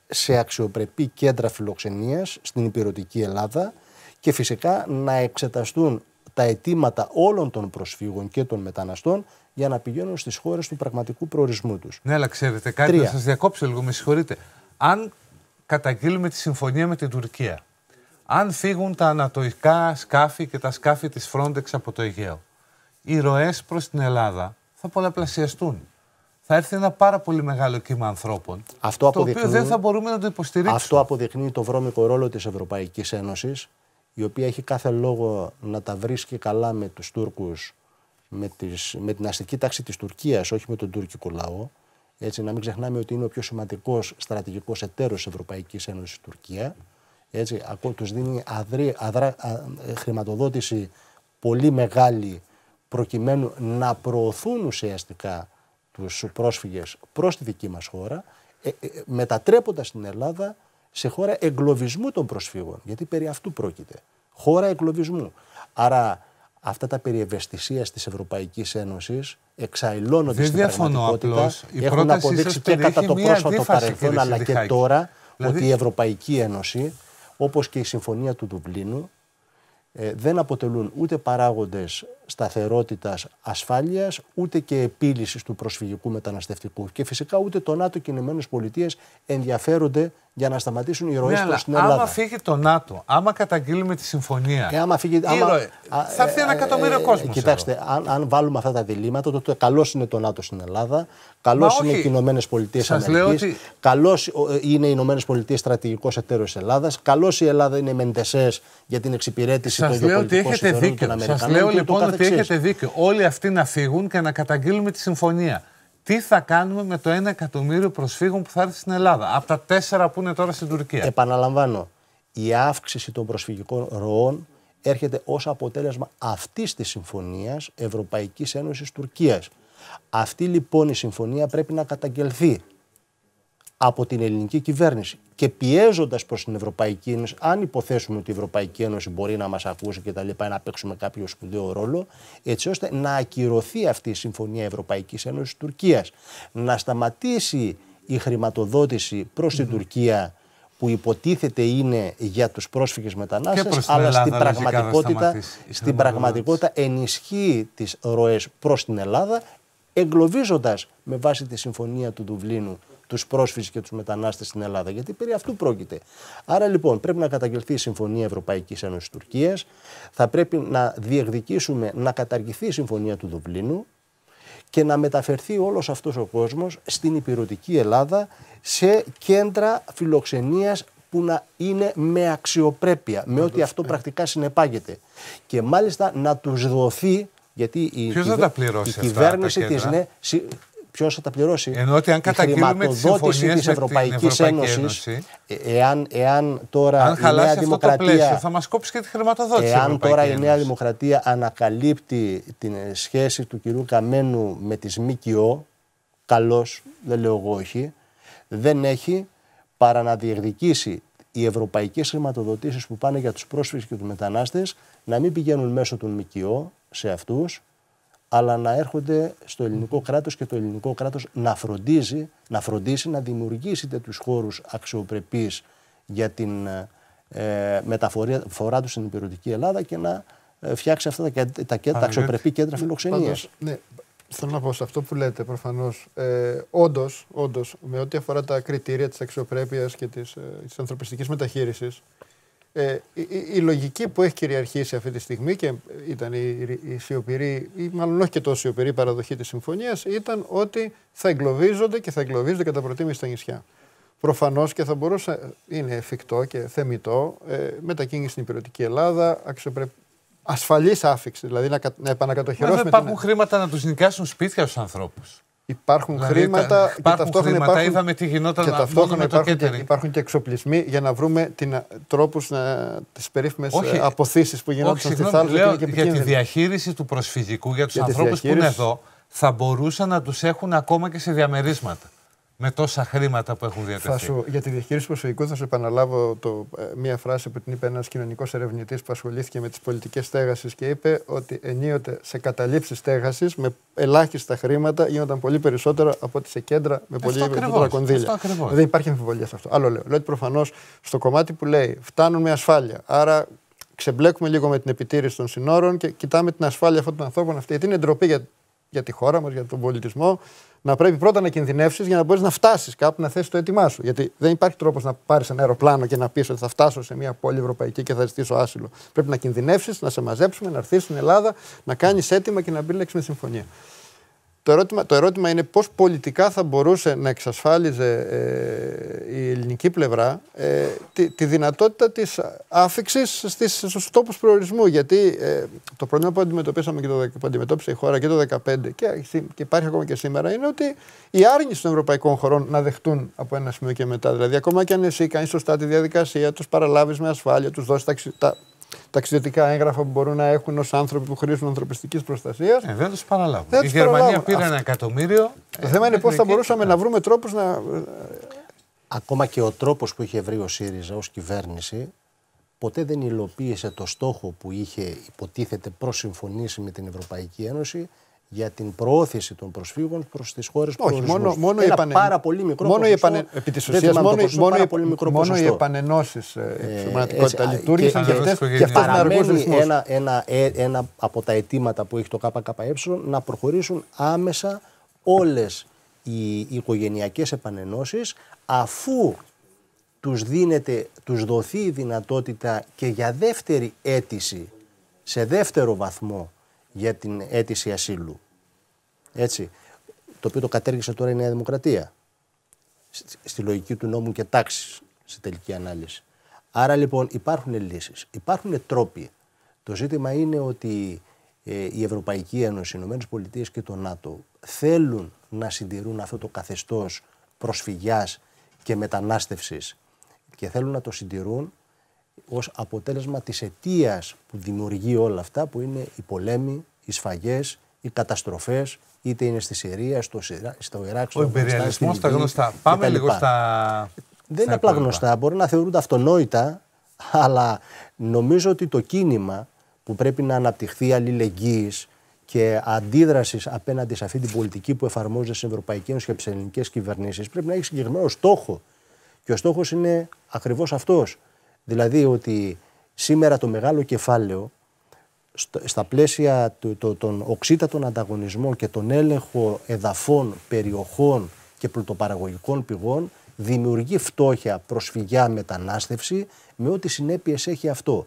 σε αξιοπρεπή κέντρα φιλοξενίας στην υπηρετική Ελλάδα και φυσικά να εξεταστούν τα αιτήματα όλων των προσφύγων και των μεταναστών για να πηγαίνουν στις χώρες του πραγματικού προορισμού τους. Ναι, αλλά ξέρετε κάτι, να σας διακόψω λίγο, με συγχωρείτε. Αν καταγγείλουμε τη συμφωνία με την Τουρκία, αν φύγουν τα ανατοϊκά σκάφη και τα σκάφη της Frontex από το Αιγαίο, οι ροές προς την Ελλάδα θα πολλαπλασιαστούν. Θα έρθει ένα πάρα πολύ μεγάλο κύμα ανθρώπων. Αυτό το οποίο δεν θα μπορούμε να το υποστηρίξουμε. Αυτό αποδεικνύει το βρώμικο ρόλο της Ευρωπαϊκής Ένωσης, η οποία έχει κάθε λόγο να τα βρίσκει καλά με τους Τούρκους, με, με την αστική τάξη της Τουρκίας, όχι με τον τουρκικό λαό. Έτσι, να μην ξεχνάμε ότι είναι ο πιο σημαντικός στρατηγικός εταίρος της Ευρωπαϊκής Ένωσης Τουρκία. Έτσι, τους δίνει αδρά, ε, χρηματοδότηση πολύ μεγάλη προκειμένου να προωθούν ουσιαστικά τους πρόσφυγες προς τη δική μας χώρα, ε, ε, μετατρέποντας την Ελλάδα σε χώρα εγκλωβισμού των προσφύγων, γιατί περί αυτού πρόκειται. Χώρα εγκλωβισμού. Άρα αυτά τα περί ευαισθησίας της Ευρωπαϊκής Ένωσης εξαϊλώνονται Δεν στην πραγματικότητα. Απλώς. Η έχουν αποδείξει και κατά το πρόσφατο παρελθόν, αλλά και τώρα, δηλαδή- ότι η Ευρωπαϊκή Ένωση, όπως και η Συμφωνία του Δουβλίνου, ε, δεν αποτελούν ούτε παράγοντες Σταθερότητας ασφάλειας, ούτε και επίλυσης του προσφυγικού μεταναστευτικού. Και φυσικά ούτε το ΝΑΤΟ και οι ΗΠΑ ενδιαφέρονται για να σταματήσουν οι ροές ναι, στην Ελλάδα. Άμα φύγει το ΝΑΤΟ, άμα καταγγείλουμε τη συμφωνία, ε, άμα φύγει, άμα, θα έρθει ένα ε, ε, εκατομμύριο ε, κόσμος. Κοιτάξτε, αν, αν, βάλουμε αυτά τα διλήμματα, τότε καλός είναι το ΝΑΤΟ στην Ελλάδα, καλός ε, είναι οι Ηνωμένες Πολιτείες Αμερικής, ότι... καλός είναι οι Ηνωμένες Πολιτείες στρατηγικός εταίρος Ελλάδας, καλός η Ελλάδα είναι μεντεσές για την εξυπηρέτηση του των ιδιωτικών συμφερόντων των Αμερικανών. λέω λοιπόν ότι έχετε δίκιο. Όλοι αυτοί να φύγουν και να καταγγείλουμε τη συμφωνία. Τι θα κάνουμε με το 1 εκατομμύριο προσφύγων που θα έρθει στην Ελλάδα, από τα τέσσερα που είναι τώρα στην Τουρκία. Επαναλαμβάνω, η αύξηση των προσφυγικών ροών έρχεται ως αποτέλεσμα αυτής της συμφωνίας Ευρωπαϊκής Ένωσης Τουρκίας. Αυτή λοιπόν η συμφωνία πρέπει να καταγγελθεί από την ελληνική κυβέρνηση και πιέζοντας προς την Ευρωπαϊκή Ένωση, αν υποθέσουμε ότι η Ευρωπαϊκή Ένωση μπορεί να μας ακούσει και τα λοιπά, να παίξουμε κάποιο σπουδαίο ρόλο, έτσι ώστε να ακυρωθεί αυτή η Συμφωνία Ευρωπαϊκής Ένωσης Τουρκίας. Να σταματήσει η χρηματοδότηση προς την Τουρκία που υποτίθεται είναι για τους πρόσφυγες μετανάστες, αλλά Ελλάδα, στην πραγματικότητα, στην πραγματικότητα ενισχύει τις ροές προς την Ελλάδα, εγκλωβίζοντας με βάση τη συμφωνία του Δουβλίνου τους πρόσφυγες και τους μετανάστες στην Ελλάδα. Γιατί περί αυτού πρόκειται. Άρα λοιπόν πρέπει να καταγγελθεί η Συμφωνία Ευρωπαϊκής Ένωσης Τουρκίας. Θα πρέπει να διεκδικήσουμε να καταργηθεί η Συμφωνία του Δουβλίνου και να μεταφερθεί όλος αυτός ο κόσμος στην υπηρετική Ελλάδα σε κέντρα φιλοξενίας που να είναι με αξιοπρέπεια, με ό,τι αυτό πρακτικά συνεπάγεται. Και μάλιστα να τους δοθεί, γιατί η, η, κυβέρνηση της της Ποιος θα τα πληρώσει. Ενώ ότι αν καταγγείλουμε τη συμφωνία τη Ευρωπαϊκή Ένωση. Ε, εάν, εάν τώρα αν η Νέα Δημοκρατία. Το πλαίσιο, θα μας κόψει και τη χρηματοδότηση. Εάν τώρα η Νέα Δημοκρατία ανακαλύπτει την σχέση του κυρίου Καμένου με τη ΜΚΟ, καλώς, δεν λέω εγώ όχι, δεν έχει παρά να διεκδικήσει οι ευρωπαϊκές χρηματοδοτήσεις που πάνε για τους πρόσφυγες και τους μετανάστες να μην πηγαίνουν μέσω των ΜΚΟ σε αυτούς, αλλά να έρχονται στο ελληνικό κράτος και το ελληνικό κράτος να φροντίζει, να φροντίσει να δημιουργήσει τέτοιους χώρους αξιοπρεπή για την ε, μεταφορά τους στην υπηρετική Ελλάδα και να ε, φτιάξει αυτά τα, τα, τα αξιοπρεπή κέντρα φιλοξενίας. Ναι, θέλω να πω σε αυτό που λέτε προφανώς. Ε, Όντως, όντως, με ό,τι αφορά τα κριτήρια της αξιοπρέπειας και της ε, ανθρωπιστικής μεταχείρισης, ε, η, λογική που έχει κυριαρχήσει αυτή τη στιγμή και ήταν η, η σιωπηρή, ή μάλλον όχι και τόσο σιωπηρή παραδοχή της συμφωνίας, ήταν ότι θα εγκλωβίζονται και θα εγκλωβίζονται κατά προτίμηση στα νησιά. Προφανώς και θα μπορούσε, είναι εφικτό και θεμητό, ε, μετακίνηση στην υπηρετική Ελλάδα, αξιοπρεπή. Ασφαλής άφηξη, δηλαδή να, να επανακατοχυρώσουμε. Δεν υπάρχουν χρήματα να τους νοικιάσουν σπίτια στους ανθρώπους. Υπάρχουν δηλαδή, χρήματα υπάρχουν και ταυτόχρονα χρήματα, υπάρχουν, και ταυτόχρονα υπάρχουν, και, υπάρχουν και εξοπλισμοί για να βρούμε ε, τρόπους ε, τις περίφημες ε, αποθήσεις που γινόταν στη θάλασσα. Λέω, και για τη διαχείριση του προσφυγικού, για τους ανθρώπους που είναι εδώ, θα μπορούσαν να τους έχουν ακόμα και σε διαμερίσματα με τόσα χρήματα που έχουν διατεθεί. για τη διαχείριση προσωπικού θα σου επαναλάβω το, ε, μία φράση που την είπε ένας κοινωνικός ερευνητής που ασχολήθηκε με τις πολιτικές στέγασης και είπε ότι ενίοτε σε καταλήψεις στέγασης με ελάχιστα χρήματα γίνονταν πολύ περισσότερα από ότι σε κέντρα με πολύ περισσότερα κονδύλια. Δεν υπάρχει αμφιβολία σε αυτό. Άλλο λέω. Λέω ότι προφανώς στο κομμάτι που λέει φτάνουν με ασφάλεια, άρα ξεμπλέκουμε λίγο με την επιτήρηση των συνόρων και κοιτάμε την ασφάλεια αυτών των ανθρώπων αυτή. Γιατί είναι ντροπή για, για τη χώρα μας, για τον πολιτισμό, να πρέπει πρώτα να κινδυνεύσεις για να μπορείς να φτάσεις κάπου να θέσει το έτοιμά σου. Γιατί δεν υπάρχει τρόπος να πάρεις ένα αεροπλάνο και να πεις ότι θα φτάσω σε μια πόλη ευρωπαϊκή και θα ζητήσω άσυλο. Πρέπει να κινδυνεύσεις, να σε μαζέψουμε, να έρθεις στην Ελλάδα, να κάνεις έτοιμα και να μπει με συμφωνία. Το ερώτημα, το ερώτημα είναι πώς πολιτικά θα μπορούσε να εξασφάλιζε ε, η ελληνική πλευρά ε, τη, δυνατότητα της άφηξης στις, στους τόπους προορισμού. Γιατί ε, το πρόβλημα που αντιμετωπίσαμε και το, που αντιμετώπισε η χώρα και το 2015 και, και υπάρχει ακόμα και σήμερα είναι ότι η άρνηση των ευρωπαϊκών χωρών να δεχτούν από ένα σημείο και μετά. Δηλαδή ακόμα και αν εσύ κάνεις σωστά τη διαδικασία, τους παραλάβεις με ασφάλεια, τους δώσεις τα, ταξιδιωτικά έγγραφα που μπορούν να έχουν ως άνθρωποι που χρήσουν ανθρωπιστικής προστασίας. Ε, δεν τους παραλάβουν. η Γερμανία πήρε ένα εκατομμύριο. Το θέμα ε, είναι πώς θα μπορούσαμε να βρούμε τρόπους να. Ε, Ακόμα και ο τρόπος που είχε βρει ο ΣΥΡΙΖΑ ως κυβέρνηση ποτέ δεν υλοποίησε το στόχο που είχε υποτίθεται προσυμφωνήσει με την Ευρωπαϊκή Ένωση για την προώθηση των προσφύγων προς τις χώρες που Όχι, μόνο, μόνο Ένα πάρα πολύ μικρό μόνο ποσοστό. Επανε... μόνο, μόνο, πάρα πολύ μικρό μόνο οι επανενώσει εξωματικότητα λειτουργήσαν και αυτέ παραμένει ένα, ένα, ε, ένα από τα αιτήματα που έχει το ΚΚΕ να προχωρήσουν άμεσα όλες οι οικογενειακές επανενώσεις αφού τους, δίνεται, τους δοθεί η δυνατότητα και για δεύτερη αίτηση σε δεύτερο βαθμό για την αίτηση ασύλου. Έτσι. Το οποίο το κατέργησε τώρα η Νέα Δημοκρατία. Στη λογική του νόμου και τάξης, σε τελική ανάλυση. Άρα λοιπόν υπάρχουν λύσεις, υπάρχουν τρόποι. Το ζήτημα είναι ότι ε, η Ευρωπαϊκή Ένωση, οι Ηνωμένες Πολιτείες και το ΝΑΤΟ θέλουν να συντηρούν αυτό το καθεστώς προσφυγιάς και μετανάστευσης και θέλουν να το συντηρούν Ως αποτέλεσμα της αιτίας που δημιουργεί όλα αυτά που είναι οι πολέμοι, οι σφαγές, οι καταστροφές είτε είναι στη Συρία, στο, στο Ιράκ, Ο υπεριαλισμό, τα γνωστά. Πάμε λίγο στα. Δεν είναι απλά γνωστά, μπορεί να θεωρούνται αυτονόητα, αλλά νομίζω ότι το κίνημα που πρέπει να αναπτυχθεί αλληλεγγύης και αντίδρασης απέναντι σε αυτή την πολιτική που εφαρμόζεται στι Ευρωπαϊκέ και τις ελληνικές κυβερνήσεις πρέπει να έχει συγκεκριμένο στόχο. Και ο στόχος είναι ακριβώς αυτός. Δηλαδή ότι σήμερα το μεγάλο κεφάλαιο στα πλαίσια των οξύτατων ανταγωνισμών και των έλεγχο εδαφών, περιοχών και πλουτοπαραγωγικών πηγών δημιουργεί φτώχεια, προσφυγιά, μετανάστευση με ό,τι συνέπειες έχει αυτό.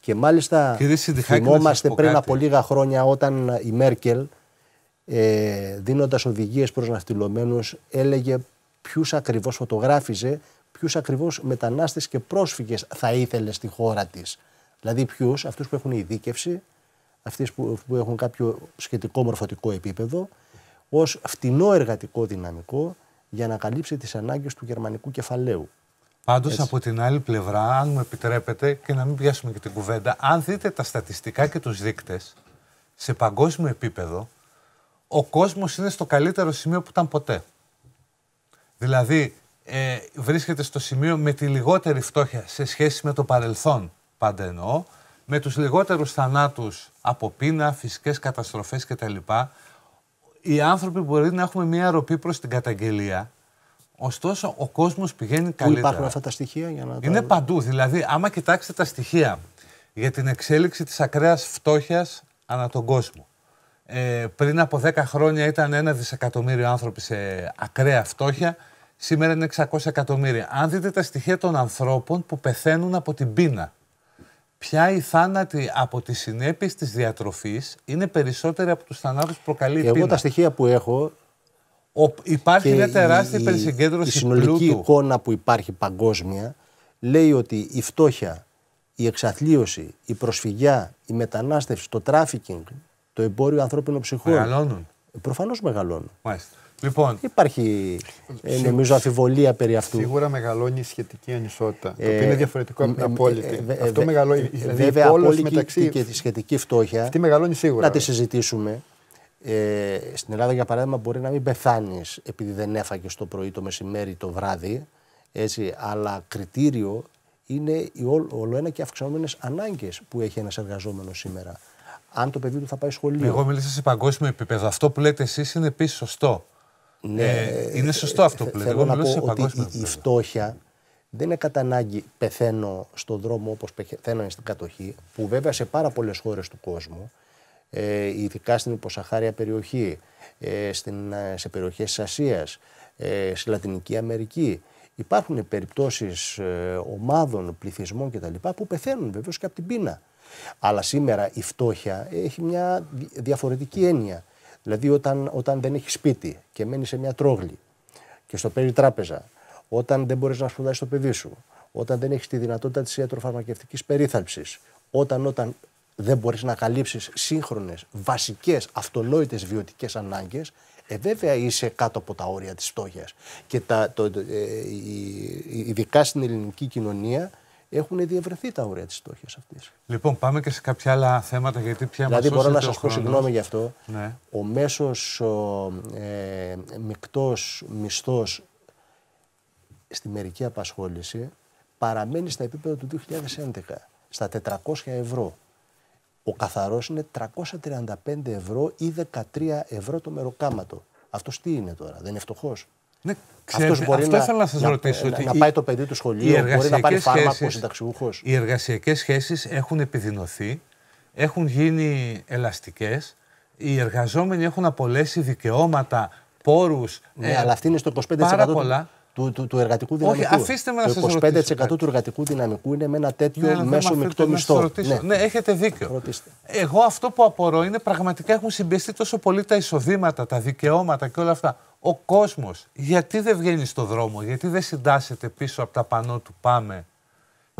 Και μάλιστα θυμόμαστε πριν από λίγα χρόνια όταν η Μέρκελ ε, δίνοντας οδηγίες προς ναυτιλωμένους έλεγε ποιους ακριβώς φωτογράφιζε ποιους ακριβώς μετανάστες και πρόσφυγες θα ήθελε στη χώρα της. Δηλαδή, ποιους, αυτούς που έχουν ειδίκευση, αυτού που, που έχουν κάποιο σχετικό μορφωτικό επίπεδο, ως φτηνό εργατικό δυναμικό για να καλύψει τις ανάγκες του γερμανικού κεφαλαίου. Πάντως, από την άλλη πλευρά, αν μου επιτρέπετε και να μην πιάσουμε και την κουβέντα, αν δείτε τα στατιστικά και τους δείκτες σε παγκόσμιο επίπεδο, ο κόσμος είναι στο καλύτερο σημείο που ήταν ποτέ. Δηλαδή, ε, βρίσκεται στο σημείο με τη λιγότερη φτώχεια σε σχέση με το παρελθόν, πάντα εννοώ, με τους λιγότερους θανάτους από πείνα, φυσικές καταστροφές κτλ. Οι άνθρωποι μπορεί να έχουν μια ροπή προς την καταγγελία, ωστόσο ο κόσμος πηγαίνει Πού καλύτερα. Υπάρχουν αυτά τα στοιχεία για να Είναι παντού, δηλαδή άμα κοιτάξετε τα στοιχεία για την εξέλιξη της ακραίας φτώχειας ανά τον κόσμο. Ε, πριν από 10 χρόνια ήταν ένα δισεκατομμύριο άνθρωποι σε ακραία φτώχεια. Σήμερα είναι 600 εκατομμύρια. Αν δείτε τα στοιχεία των ανθρώπων που πεθαίνουν από την πείνα, πια οι θάνατοι από τις συνέπειες της διατροφής είναι περισσότεροι από τους θανάτους που προκαλεί η πείνα. Εγώ τα στοιχεία που έχω. υπάρχει μια τεράστια υπερσυγκέντρωση Η συνολική πλούτου. εικόνα που υπάρχει παγκόσμια λέει ότι η φτώχεια, η εξαθλίωση, η προσφυγιά, η μετανάστευση, το τράφικινγκ, το εμπόριο ανθρώπινων ψυχών. Μεγαλώνουν. Προφανώς μεγαλώνουν. Μάλιστα. Λοιπόν, υπάρχει ε, νομίζω αφιβολία περί αυτού. Σίγουρα μεγαλώνει η σχετική ανισότητα. Ε, το οποίο ε, είναι διαφορετικό από την ε, απόλυτη. Αυτό μεγαλώνει. Δηλαδή βέβαια, η μεταξύ. Και τη σχετική φτώχεια. Αυτή μεγαλώνει σίγουρα. Να τη συζητήσουμε. Ε, στην Ελλάδα, για παράδειγμα, μπορεί να μην πεθάνεις επειδή δεν έφαγες το πρωί, το μεσημέρι, το βράδυ. Έτσι, αλλά κριτήριο είναι οι ολοένα και αυξανόμενες ανάγκες που έχει ένας εργαζόμενος σήμερα. Αν το παιδί του θα πάει σχολείο. Εγώ μίλησα σε παγκόσμιο επίπεδο. Αυτό που λέτε εσείς είναι επίσης σωστό. Ναι, ε, είναι ε, σωστό αυτό που λέτε. Θέλω να πω ότι η φτώχεια δεν είναι κατά ανάγκη πεθαίνω στον δρόμο όπως πεθαίνανε στην κατοχή, που βέβαια σε πάρα πολλές χώρες του κόσμου, ε, ειδικά στην υποσαχάρια περιοχή, ε, στην, ε, σε περιοχές της Ασίας, ε, στη Λατινική Αμερική, υπάρχουν περιπτώσεις ομάδων, πληθυσμών κτλ. που πεθαίνουν βεβαίως και από την πείνα. Αλλά σήμερα η φτώχεια έχει μια διαφορετική έννοια. Δηλαδή, όταν, όταν δεν έχεις σπίτι και μένεις σε μια τρόγλη και στο παίρνει τράπεζα, όταν δεν μπορείς να σπουδάσεις το παιδί σου, όταν δεν έχεις τη δυνατότητα της ιατροφαρμακευτικής περίθαλψης, όταν, όταν δεν μπορείς να καλύψεις σύγχρονες, βασικές, αυτολόητες βιωτικές ανάγκες, ε, βέβαια είσαι κάτω από τα όρια της φτώχειας. Και τα, το, ε, ειδικά στην ελληνική κοινωνία, έχουν διευρεθεί τα όρια τη στόχη αυτής. Λοιπόν, πάμε και σε κάποια άλλα θέματα, γιατί πια Δηλαδή, μπορώ να σας πω συγγνώμη γι' αυτό. Ναι. Ο μέσος ε, μεικτός μισθός στη μερική απασχόληση παραμένει στα επίπεδα του 2011, στα 400 ευρώ. Ο καθαρός είναι 335 ευρώ ή 13 ευρώ το μεροκάματο. Αυτός τι είναι τώρα, δεν είναι φτωχός. Ναι, αυτός μπορεί αυτό να, ήθελα να σας να, ρωτήσω. Ότι να, πάει το παιδί του σχολείου, μπορεί να πάρει φάρμακο, συνταξιούχος. Οι εργασιακές σχέσεις έχουν επιδεινωθεί, έχουν γίνει ελαστικές. Οι εργαζόμενοι έχουν απολέσει δικαιώματα, πόρους. Ναι, ε, αλλά αυτή είναι στο 25% Του, του, εργατικού δυναμικού. Όχι, αφήστε με να το 25% του εργατικού δυναμικού είναι με ένα τέτοιο ναι, μέσο μεικτό μισθό. Ναι. ναι, έχετε δίκιο. Εγώ αυτό που απορώ είναι πραγματικά έχουν συμπιεστεί τόσο πολύ τα εισοδήματα, τα δικαιώματα και όλα αυτά ο κόσμος γιατί δεν βγαίνει στο δρόμο, γιατί δεν συντάσσεται πίσω από τα πανό του Πάμε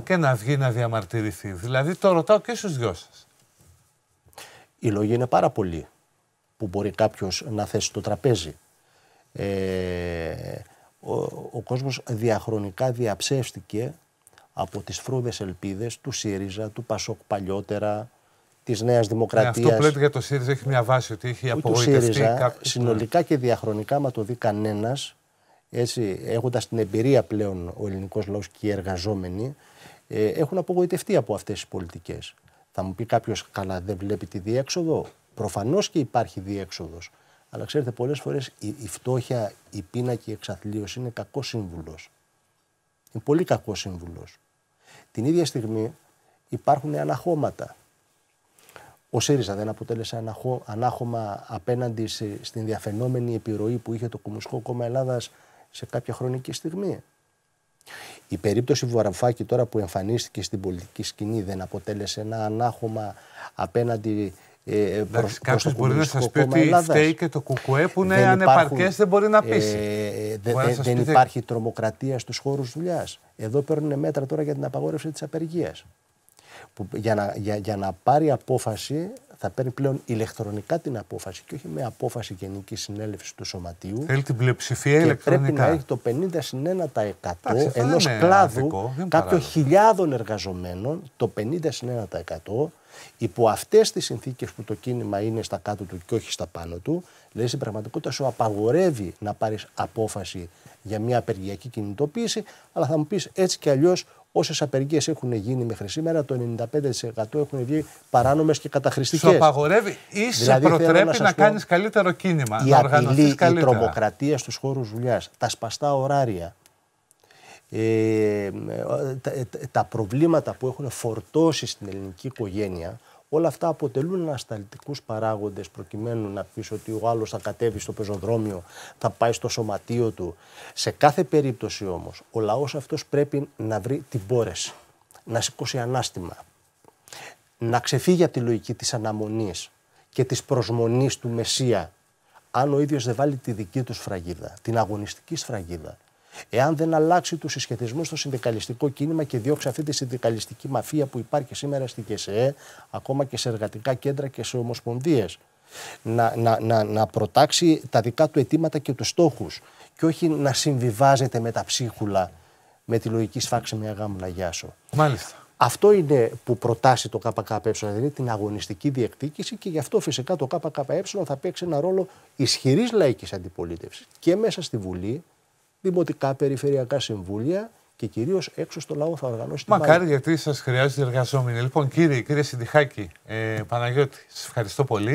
και να βγει να διαμαρτυρηθεί. Δηλαδή το ρωτάω και στους δυο σας. Οι λόγοι είναι πάρα πολλοί που μπορεί κάποιος να θέσει το τραπέζι. Ε, ο, ο κόσμος διαχρονικά διαψεύστηκε από τις φρούδες ελπίδες του ΣΥΡΙΖΑ, του ΠΑΣΟΚ παλιότερα, της Νέας Δημοκρατίας. Ε, αυτό που λέτε για το ΣΥΡΙΖΑ έχει μια βάση ότι έχει απογοητευτεί. ΣΥΡΙΖΑ, συνολικά και διαχρονικά, μα το δει κανένας, έχοντας την εμπειρία πλέον ο ελληνικός λαός και οι εργαζόμενοι, ε, έχουν απογοητευτεί από αυτές τις πολιτικές. Θα μου πει κάποιος, καλά, δεν βλέπει τη διέξοδο. Προφανώς και υπάρχει διέξοδος. Αλλά ξέρετε, πολλές φορές η, η φτώχεια, η πείνα και η εξαθλίωση είναι κακός σύμβουλος. Είναι πολύ κακός σύμβουλος. Την ίδια στιγμή υπάρχουν αναχώματα. Ο ΣΥΡΙΖΑ δεν αποτέλεσε ανάχωμα απέναντι στην διαφαινόμενη επιρροή που είχε το Κομμουνιστικό Κόμμα Ελλάδας σε κάποια χρονική στιγμή. Η περίπτωση Βουαραμφάκη τώρα που εμφανίστηκε στην πολιτική σκηνή δεν αποτέλεσε ένα ανάχωμα απέναντι ε, Κάποιο μπορεί να σας πει ότι φταίει και το κουκουέ που είναι ανεπαρκέ, δεν μπορεί να πείσει. Ε, ε, δεν υπάρχει τρομοκρατία στους χώρους δουλειάς. Εδώ παίρνουν μέτρα τώρα για την απαγόρευση της απεργίας που για να, για, να πάρει απόφαση θα παίρνει πλέον ηλεκτρονικά την απόφαση και όχι με απόφαση γενική συνέλευσης του σωματείου. Θέλει την πλειοψηφία και ηλεκτρονικά. Πρέπει να έχει το 50 συν 1% ενό κλάδου αδικό, κάποιων χιλιάδων εργαζομένων, το 50 συν 1% υπό αυτές τις συνθήκες που το κίνημα είναι στα κάτω του και όχι στα πάνω του, δηλαδή στην πραγματικότητα σου απαγορεύει να πάρεις απόφαση για μια απεργιακή κινητοποίηση, αλλά θα μου πεις έτσι κι αλλιώς όσε απεργίες έχουν γίνει μέχρι σήμερα, το 95% έχουν βγει παράνομες και καταχρηστικές. Σου απαγορεύει ή σε δηλαδή, προτρέπει να, να κάνεις καλύτερο κίνημα. Η να απειλή, η τρομοκρατία στους χώρους δουλειάς, τα σπαστά ωράρια, ε, ε τα, ε, τα προβλήματα που έχουν φορτώσει στην ελληνική οικογένεια, Όλα αυτά αποτελούν ανασταλτικούς παράγοντες προκειμένου να πεις ότι ο άλλος θα κατέβει στο πεζοδρόμιο, θα πάει στο σωματείο του. Σε κάθε περίπτωση όμως, ο λαός αυτός πρέπει να βρει την πόρεση, να σηκώσει ανάστημα, να ξεφύγει από τη λογική της αναμονής και της προσμονής του Μεσία, αν ο ίδιος δεν βάλει τη δική του σφραγίδα, την αγωνιστική σφραγίδα, Εάν δεν αλλάξει τους συσχετισμούς στο συνδικαλιστικό κίνημα και διώξει αυτή τη συνδικαλιστική μαφία που υπάρχει σήμερα στην ΚΕΣΕΕ, ακόμα και σε εργατικά κέντρα και σε ομοσπονδίες, να, να, να, να προτάξει τα δικά του αιτήματα και τους στόχους και όχι να συμβιβάζεται με τα ψίχουλα με τη λογική σφάξη μια γάμου να γιάσω. Μάλιστα. Αυτό είναι που προτάσει το ΚΚΕ, δηλαδή την αγωνιστική διεκδίκηση και γι' αυτό φυσικά το ΚΚΕ θα παίξει ένα ρόλο ισχυρής λαϊκής αντιπολίτευσης και μέσα στη Βουλή δημοτικά, περιφερειακά συμβούλια και κυρίως έξω στο λαό θα οργανώσει την Μακάρι, γιατί σας χρειάζεται εργαζόμενοι. Λοιπόν, κύριε, κύριε Συντιχάκη, ε, Παναγιώτη, σας ευχαριστώ πολύ.